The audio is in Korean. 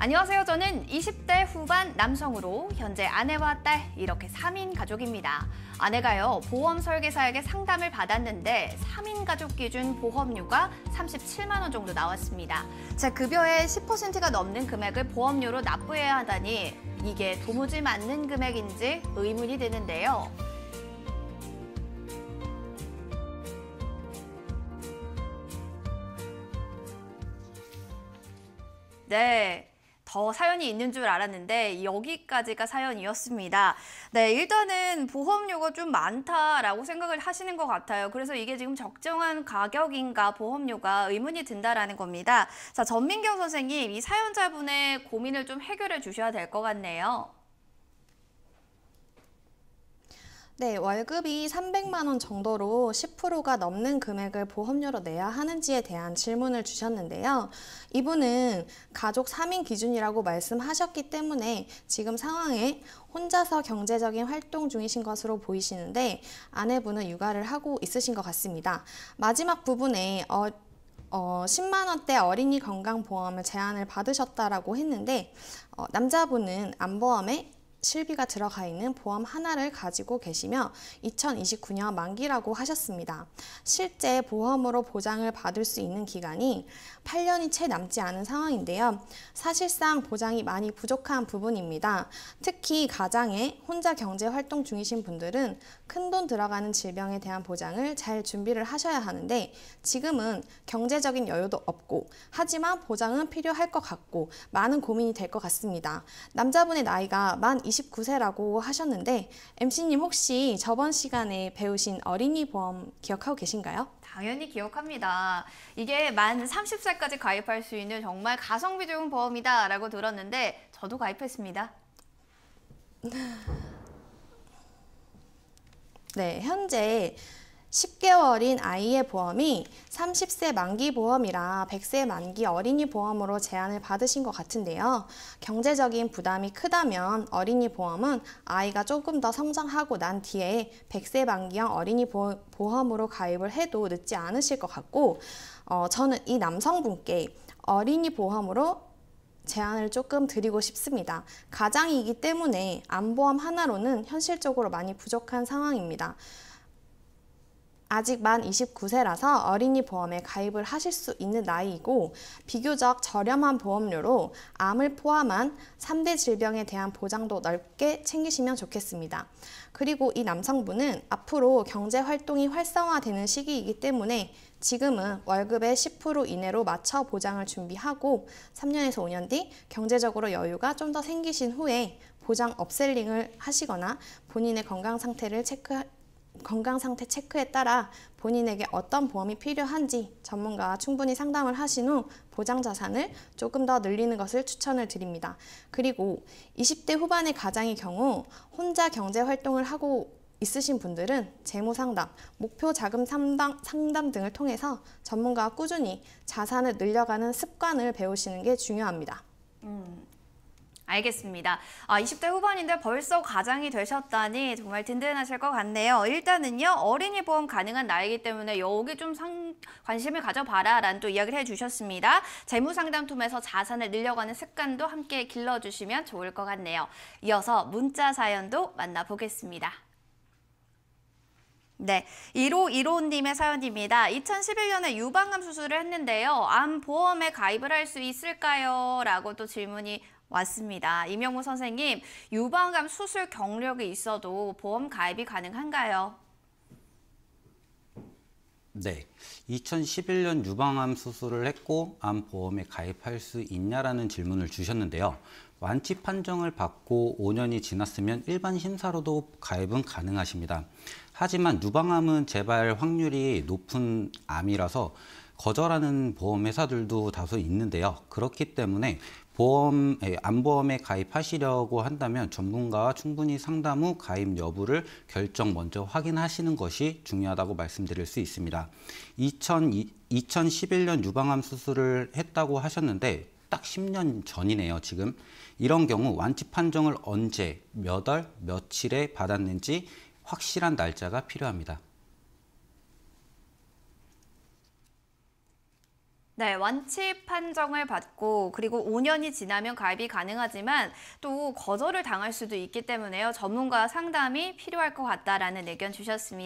안녕하세요. 저는 20대 후반 남성으로 현재 아내와 딸 이렇게 3인 가족입니다. 아내가요. 보험 설계사에게 상담을 받았는데 3인 가족 기준 보험료가 37만 원 정도 나왔습니다. 제 급여의 10%가 넘는 금액을 보험료로 납부해야 하다니 이게 도무지 맞는 금액인지 의문이 드는데요. 네. 더 사연이 있는 줄 알았는데 여기까지가 사연이었습니다. 네, 일단은 보험료가 좀 많다라고 생각을 하시는 것 같아요. 그래서 이게 지금 적정한 가격인가 보험료가 의문이 든다라는 겁니다. 자, 전민경 선생님, 이 사연자분의 고민을 좀 해결해 주셔야 될 것 같네요. 네, 월급이 300만 원 정도로 10%가 넘는 금액을 보험료로 내야 하는지에 대한 질문을 주셨는데요. 이분은 가족 3인 기준이라고 말씀하셨기 때문에 지금 상황에 혼자서 경제적인 활동 중이신 것으로 보이시는데 아내분은 육아를 하고 있으신 것 같습니다. 마지막 부분에 어, 어, 10만 원대 어린이 건강보험을 제안을 받으셨다라고 했는데 어, 남자분은 안보험에 실비가 들어가 있는 보험 하나를 가지고 계시며 2029년 만기라고 하셨습니다. 실제 보험으로 보장을 받을 수 있는 기간이 8년이 채 남지 않은 상황인데요. 사실상 보장이 많이 부족한 부분입니다. 특히 가장에 혼자 경제 활동 중이신 분들은 큰 돈 들어가는 질병에 대한 보장을 잘 준비를 하셔야 하는데 지금은 경제적인 여유도 없고 하지만 보장은 필요할 것 같고 많은 고민이 될 것 같습니다. 남자분의 나이가 만 29세라고 하셨는데 MC님 혹시 저번 시간에 배우신 어린이 보험 기억하고 계신가요? 당연히 기억합니다. 이게 만 30세까지 가입할 수 있는 정말 가성비 좋은 보험이다 라고 들었는데 저도 가입했습니다. 네, 현재 10개월인 아이의 보험이 30세 만기 보험이라 100세 만기 어린이 보험으로 제한을 받으신 것 같은데요. 경제적인 부담이 크다면 어린이 보험은 아이가 조금 더 성장하고 난 뒤에 100세 만기형 어린이 보험으로 가입을 해도 늦지 않으실 것 같고 어, 저는 이 남성분께 어린이 보험으로 제안을 조금 드리고 싶습니다. 가장이기 때문에 안보험 하나로는 현실적으로 많이 부족한 상황입니다. 아직 만 29세라서 어린이 보험에 가입을 하실 수 있는 나이이고 비교적 저렴한 보험료로 암을 포함한 3대 질병에 대한 보장도 넓게 챙기시면 좋겠습니다. 그리고 이 남성분은 앞으로 경제 활동이 활성화되는 시기이기 때문에 지금은 월급의 10% 이내로 맞춰 보장을 준비하고 3년에서 5년 뒤 경제적으로 여유가 좀 더 생기신 후에 보장 업셀링을 하시거나 본인의 건강 상태를 체크 건강 상태 체크에 따라 본인에게 어떤 보험이 필요한지 전문가와 충분히 상담을 하신 후 보장 자산을 조금 더 늘리는 것을 추천을 드립니다. 그리고 20대 후반의 가장의 경우 혼자 경제 활동을 하고 있으신 분들은 재무 상담, 목표 자금 상담, 상담 등을 통해서 전문가와 꾸준히 자산을 늘려가는 습관을 배우시는 게 중요합니다. 음, 알겠습니다. 아, 20대 후반인데 벌써 가장이 되셨다니 정말 든든하실 것 같네요. 일단은요, 어린이 보험 가능한 나이기 때문에 여기 좀 상, 관심을 가져봐라 라는 또 이야기를 해주셨습니다. 재무상담 통해서 자산을 늘려가는 습관도 함께 길러주시면 좋을 것 같네요. 이어서 문자 사연도 만나보겠습니다. 네, 1호 1호님의 사연입니다. 2011년에 유방암 수술을 했는데요. 암 보험에 가입을 할 수 있을까요? 라고 또 질문이 왔습니다. 이명우 선생님, 유방암 수술 경력이 있어도 보험 가입이 가능한가요? 네. 2011년 유방암 수술을 했고 암 보험에 가입할 수 있냐라는 질문을 주셨는데요. 완치 판정을 받고 5년이 지났으면 일반 심사로도 가입은 가능하십니다. 하지만 유방암은 재발 확률이 높은 암이라서 거절하는 보험회사들도 다소 있는데요. 그렇기 때문에 보험, 예, 안보험에 가입하시려고 한다면 전문가와 충분히 상담 후 가입 여부를 결정 먼저 확인하시는 것이 중요하다고 말씀드릴 수 있습니다. 2002, 2011년 유방암 수술을 했다고 하셨는데 딱 10년 전이네요, 지금. 이런 경우 완치 판정을 언제, 몇 월, 며칠에 받았는지 확실한 날짜가 필요합니다. 네, 완치 판정을 받고 그리고 5년이 지나면 가입이 가능하지만 또 거절을 당할 수도 있기 때문에요. 전문가 상담이 필요할 것 같다라는 의견 주셨습니다.